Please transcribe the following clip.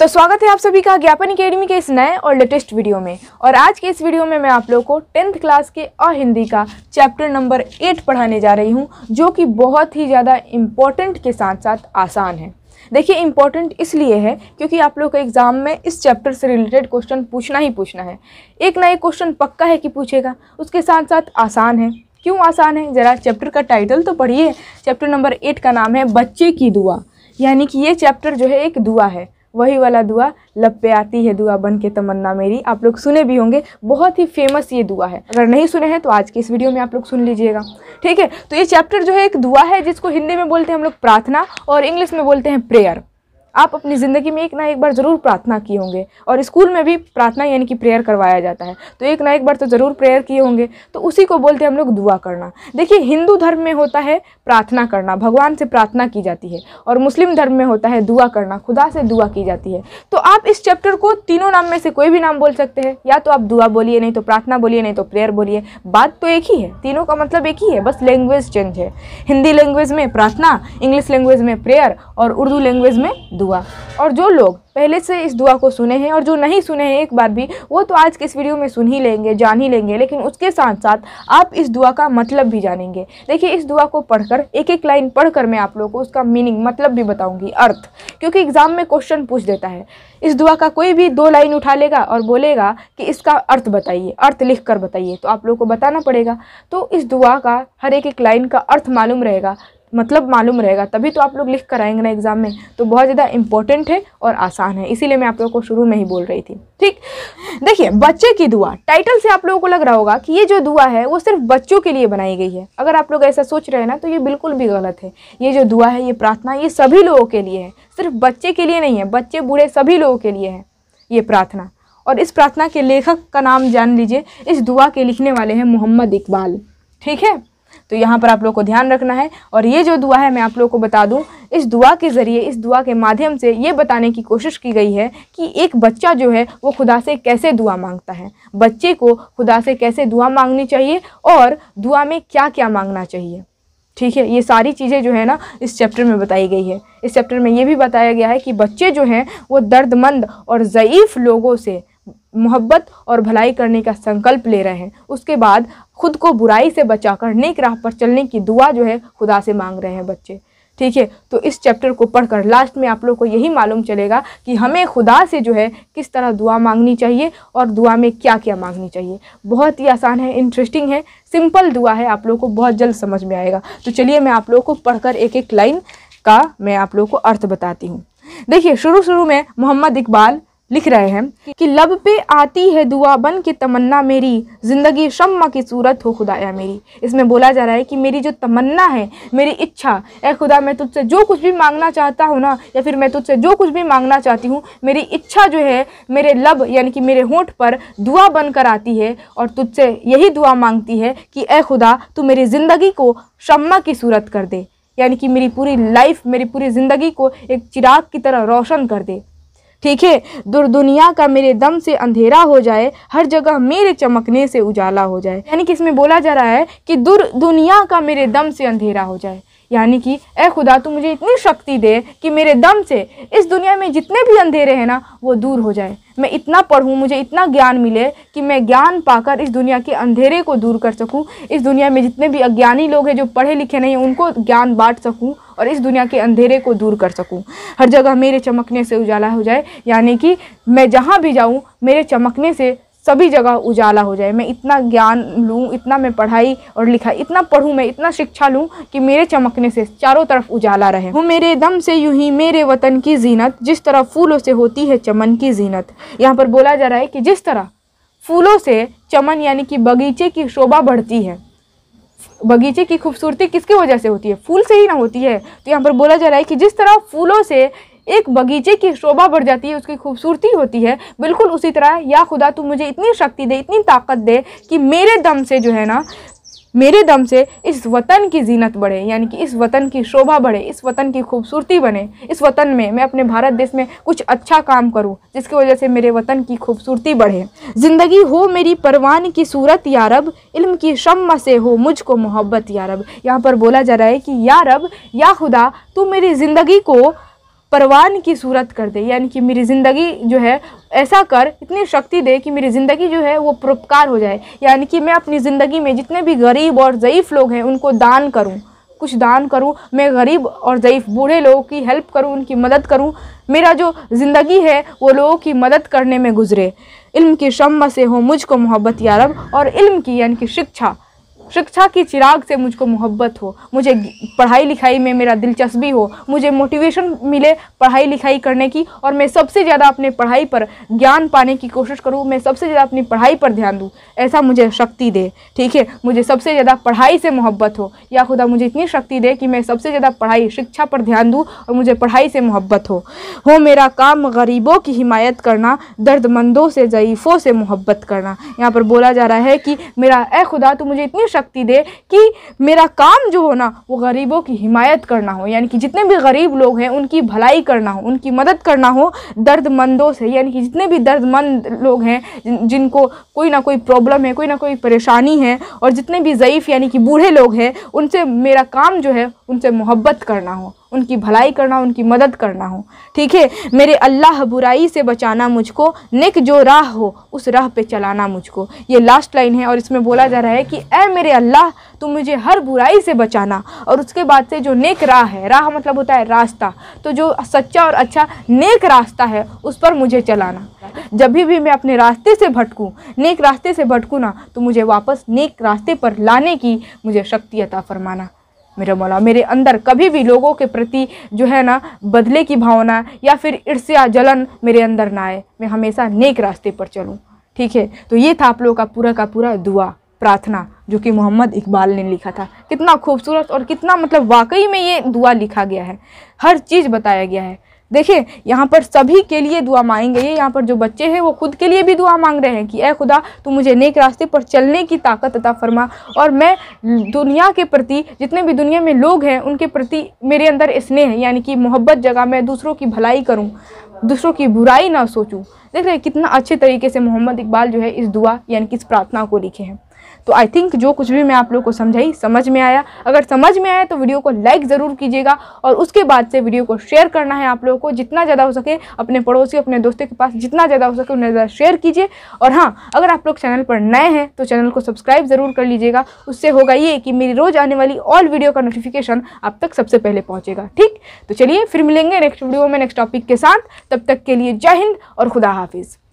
तो स्वागत है आप सभी का ज्ञापन अकेडमी के इस नए और लेटेस्ट वीडियो में और आज के इस वीडियो में मैं आप लोगों को टेंथ क्लास के अ हिंदी का चैप्टर नंबर एट पढ़ाने जा रही हूँ जो कि बहुत ही ज़्यादा इम्पॉर्टेंट के साथ साथ आसान है देखिए इम्पॉर्टेंट इसलिए है क्योंकि आप लोग को एग्ज़ाम में इस चैप्टर से रिलेटेड क्वेश्चन पूछना ही पूछना है एक ना एक क्वेश्चन पक्का है कि पूछेगा उसके साथ साथ आसान है क्यों आसान है ज़रा चैप्टर का टाइटल तो पढ़िए चैप्टर नंबर एट का नाम है बच्चे की दुआ यानी कि ये चैप्टर जो है एक दुआ है वही वाला दुआ लब पे आती है दुआ बन के तमन्ना मेरी आप लोग सुने भी होंगे बहुत ही फेमस ये दुआ है अगर नहीं सुने हैं तो आज के इस वीडियो में आप लोग सुन लीजिएगा ठीक है तो ये चैप्टर जो है एक दुआ है जिसको हिंदी में बोलते हैं हम लोग प्रार्थना और इंग्लिश में बोलते हैं प्रेयर आप अपनी ज़िंदगी में एक ना एक बार ज़रूर प्रार्थना किए होंगे और स्कूल में भी प्रार्थना यानी कि प्रेयर करवाया जाता है तो एक ना एक बार तो ज़रूर प्रेयर किए होंगे तो उसी को बोलते हैं हम लोग दुआ करना देखिए हिंदू धर्म में होता है प्रार्थना करना भगवान से प्रार्थना की जाती है और मुस्लिम धर्म में होता है दुआ करना खुदा से दुआ की जाती है तो आप इस चैप्टर को तीनों नाम में से कोई भी नाम बोल सकते हैं या तो आप दुआ बोलिए नहीं तो प्रार्थना बोलिए नहीं तो प्रेयर बोलिए बात तो एक ही है तीनों का मतलब एक ही है बस लैंग्वेज चेंज है हिंदी लैंग्वेज में प्रार्थना इंग्लिश लैंग्वेज में प्रेयर और उर्दू लैंग्वेज में दुआ हुआ और जो लोग पहले से इस दुआ को सुने हैं और जो नहीं सुने हैं एक बार भी वो तो आज के इस वीडियो में सुन ही लेंगे जान ही लेंगे लेकिन उसके साथ साथ आप इस दुआ का मतलब भी जानेंगे देखिए इस दुआ को पढ़कर एक एक लाइन पढ़कर मैं आप लोगों को उसका मीनिंग मतलब भी बताऊँगी अर्थ क्योंकि एग्ज़ाम में क्वेश्चन पूछ देता है इस दुआ का कोई भी दो लाइन उठा लेगा और बोलेगा कि इसका अर्थ बताइए अर्थ लिख कर बताइए तो आप लोग को बताना पड़ेगा तो इस दुआ का हर एक एक लाइन का अर्थ मालूम रहेगा मतलब मालूम रहेगा तभी तो आप लोग लिख कर आएंगे ना एग्ज़ाम में तो बहुत ज़्यादा इंपॉर्टेंट है और आसान आसान है इसीलिए मैं आप लोगों को शुरू में ही बोल रही थी ठीक देखिए बच्चे की दुआ टाइटल से आप लोगों को लग रहा होगा कि ये जो दुआ है वो सिर्फ बच्चों के लिए बनाई गई है अगर आप लोग ऐसा सोच रहे हैं ना तो ये बिल्कुल भी गलत है ये जो दुआ है ये प्रार्थना ये सभी लोगों के लिए है सिर्फ बच्चे के लिए नहीं है बच्चे बूढ़े सभी लोगों के लिए है ये प्रार्थना और इस प्रार्थना के लेखक का नाम जान लीजिए इस दुआ के लिखने वाले हैं मोहम्मद इकबाल ठीक है तो यहाँ पर आप लोग को ध्यान रखना है और ये जो दुआ है मैं आप लोग को बता दूँ इस दुआ के ज़रिए इस दुआ के माध्यम से ये बताने की कोशिश की गई है कि एक बच्चा जो है वो खुदा से कैसे दुआ मांगता है बच्चे को खुदा से कैसे दुआ मांगनी चाहिए और दुआ में क्या क्या मांगना चाहिए ठीक है ये सारी चीज़ें जो है ना इस चैप्टर में बताई गई है इस चैप्टर में ये भी बताया गया है कि बच्चे जो हैं वो दर्दमंद और ज़यीफ़ लोगों से मोहब्बत और भलाई करने का संकल्प ले रहे हैं उसके बाद खुद को बुराई से बचा कर नेक राह पर चलने की दुआ जो है खुदा से मांग रहे हैं बच्चे ठीक है तो इस चैप्टर को पढ़कर लास्ट में आप लोग को यही मालूम चलेगा कि हमें खुदा से जो है किस तरह दुआ मांगनी चाहिए और दुआ में क्या क्या मांगनी चाहिए बहुत ही आसान है इंटरेस्टिंग है सिंपल दुआ है आप लोग को बहुत जल्द समझ में आएगा तो चलिए मैं आप लोग को पढ़कर एक एक लाइन का मैं आप लोग को अर्थ बताती हूँ देखिए शुरू शुरू में मोहम्मद इकबाल लिख रहे हैं कि लब पे आती है दुआ बन के तमन्ना मेरी ज़िंदगी शम्मा की सूरत हो खुदाया मेरी इसमें बोला जा रहा है कि मेरी जो तमन्ना है मेरी इच्छा ए खुदा मैं तुझसे जो कुछ भी मांगना चाहता हूँ ना या फिर मैं तुझसे जो कुछ भी मांगना चाहती हूँ मेरी इच्छा जो है मेरे लब यानी कि मेरे होंठ पर दुआ बन कर आती है और तुझसे यही दुआ मांगती है कि ए खुदा तू मेरी ज़िंदगी को शम्मा की सूरत कर दे यानी कि मेरी पूरी लाइफ मेरी पूरी ज़िंदगी को एक चिराग की तरह रोशन कर दे ठीक है दूर दुनिया का मेरे दम से अंधेरा हो जाए हर जगह मेरे चमकने से उजाला हो जाए यानी कि इसमें बोला जा रहा है कि दूर दुनिया का मेरे दम से अंधेरा हो जाए यानी कि ए खुदा तू मुझे इतनी शक्ति दे कि मेरे दम से इस दुनिया में जितने भी अंधेरे हैं ना वो दूर हो जाए मैं इतना पढ़ूँ मुझे इतना ज्ञान मिले कि मैं ज्ञान पाकर इस दुनिया के अंधेरे को दूर कर सकूँ इस दुनिया में जितने भी अज्ञानी लोग हैं जो पढ़े लिखे नहीं उनको ज्ञान बांट सकूँ और इस दुनिया के अंधेरे को दूर कर सकूँ हर जगह मेरे चमकने से उजाला हो जाए यानी कि मैं जहाँ भी जाऊँ मेरे चमकने से सभी जगह उजाला हो जाए मैं इतना ज्ञान लूँ इतना मैं पढ़ाई और लिखाई इतना पढ़ूँ मैं इतना शिक्षा लूँ कि मेरे चमकने से चारों तरफ उजाला रहे वो मेरे दम से यूँ ही मेरे वतन की जीनत जिस तरह फूलों से होती है चमन की जीनत यहाँ पर बोला जा रहा है कि जिस तरह फूलों से चमन यानी कि बगीचे की शोभा बढ़ती है बगीचे की खूबसूरती किसकी वजह से होती है फूल से ही ना होती है तो यहाँ पर बोला जा रहा है कि जिस तरह फूलों से एक बगीचे की शोभा बढ़ जाती है उसकी खूबसूरती होती है बिल्कुल उसी तरह या खुदा तू मुझे इतनी शक्ति दे इतनी ताकत दे कि मेरे दम से जो है ना मेरे दम से इस वतन की जीनत बढ़े यानी कि इस वतन की शोभा बढ़े इस वतन की खूबसूरती बने इस वतन में मैं अपने भारत देश में कुछ अच्छा काम करूं जिसकी वजह से मेरे वतन की खूबसूरती बढ़े ज़िंदगी हो मेरी परवान की सूरत यारब इल्म की शम से हो मुझको मोहब्बत यारब यहाँ पर बोला जा रहा है कि यारब या खुदा तू मेरी ज़िंदगी को परवान की सूरत कर दे यानी कि मेरी ज़िंदगी जो है ऐसा कर इतनी शक्ति दे कि मेरी ज़िंदगी जो है वो परोपकार हो जाए यानी कि मैं अपनी ज़िंदगी में जितने भी गरीब और ज़यीफ़ लोग हैं उनको दान करूं कुछ दान करूं मैं गरीब और ज़यीफ़ बूढ़े लोगों की हेल्प करूं उनकी मदद करूं मेरा जो ज़िंदगी है वो लोगों की मदद करने में गुजरे इल्म की शम से हो मुझको मोहब्बत यारब और इल्म की यानी कि शिक्षा शिक्षा की चिराग से मुझको मोहब्बत हो मुझे पढ़ाई लिखाई में मेरा दिलचस्पी हो मुझे मोटिवेशन मिले पढ़ाई लिखाई करने की और मैं सबसे ज़्यादा अपने पढ़ाई पर ज्ञान पाने की कोशिश करूँ मैं सबसे ज़्यादा अपनी पढ़ाई पर ध्यान दूँ ऐसा मुझे शक्ति दे ठीक है मुझे सबसे ज़्यादा पढ़ाई से मोहब्बत हो या खुदा मुझे इतनी शक्ति दे कि मैं सबसे ज़्यादा पढ़ाई शिक्षा पर ध्यान दूँ और मुझे पढ़ाई से मोहब्बत हो हो मेरा काम गरीबों की हिमायत करना दर्दमंदों से ज़यीफ़ों से मोहब्बत करना यहाँ पर बोला जा रहा है कि मेरा ए खुदा तो मुझे इतनी शक्ति दे कि मेरा काम जो हो ना वो गरीबों की हिमायत करना हो यानी कि जितने भी गरीब लोग हैं उनकी भलाई करना हो उनकी मदद करना हो दर्दमंदों से यानी कि जितने भी दर्दमंद लोग हैं जिनको कोई ना कोई प्रॉब्लम है कोई ना कोई परेशानी है और जितने भी ज़यीफ़ यानी कि बूढ़े लोग हैं उनसे मेरा काम जो है उनसे मोहब्बत करना हो उनकी भलाई करना उनकी मदद करना हो ठीक है मेरे अल्लाह बुराई से बचाना मुझको नेक जो राह हो उस राह पे चलाना मुझको ये लास्ट लाइन है और इसमें बोला जा रहा है कि ए मेरे अल्लाह तुम मुझे हर बुराई से बचाना और उसके बाद से जो नेक राह है राह मतलब होता है रास्ता तो जो सच्चा और अच्छा नेक रास्ता है उस पर मुझे चलाना जब भी मैं अपने रास्ते से भटकूँ नेक रास्ते से भटकूँ ना तो मुझे वापस नेक रास्ते पर लाने की मुझे शक्ति अता फरमाना मेरा मौला मेरे अंदर कभी भी लोगों के प्रति जो है ना बदले की भावना या फिर ईर्ष्या जलन मेरे अंदर ना आए मैं हमेशा नेक रास्ते पर चलूँ ठीक है तो ये था आप लोगों का पूरा का पूरा दुआ प्रार्थना जो कि मोहम्मद इकबाल ने लिखा था कितना खूबसूरत और कितना मतलब वाकई में ये दुआ लिखा गया है हर चीज़ बताया गया है देखिए यहाँ पर सभी के लिए दुआ मांगेंगे ये यहाँ पर जो बच्चे हैं वो खुद के लिए भी दुआ मांग रहे हैं कि ए खुदा तू मुझे नेक रास्ते पर चलने की ताकत अता फरमा और मैं दुनिया के प्रति जितने भी दुनिया में लोग हैं उनके प्रति मेरे अंदर स्नेह यानी कि मोहब्बत जगह मैं दूसरों की भलाई करूँ दूसरों की बुराई ना सोचूँ देख रहे कितना अच्छे तरीके से मोहम्मद इकबाल जो है इस दुआ यानी कि इस प्रार्थना को लिखे हैं तो आई थिंक जो कुछ भी मैं आप लोग को समझाई समझ में आया अगर समझ में आया तो वीडियो को लाइक ज़रूर कीजिएगा और उसके बाद से वीडियो को शेयर करना है आप लोगों को जितना ज़्यादा हो सके अपने पड़ोसी अपने दोस्तों के पास जितना ज़्यादा हो सके उन्हें ज़्यादा शेयर कीजिए और हाँ अगर आप लोग चैनल पर नए हैं तो चैनल को सब्सक्राइब ज़रूर कर लीजिएगा उससे होगा ये कि मेरी रोज़ आने वाली ऑल वीडियो का नोटिफिकेशन आप तक सबसे पहले पहुँचेगा ठीक तो चलिए फिर मिलेंगे नेक्स्ट वीडियो में नेक्स्ट टॉपिक के साथ तब तक के लिए जय हिंद और खुदा हाफिज़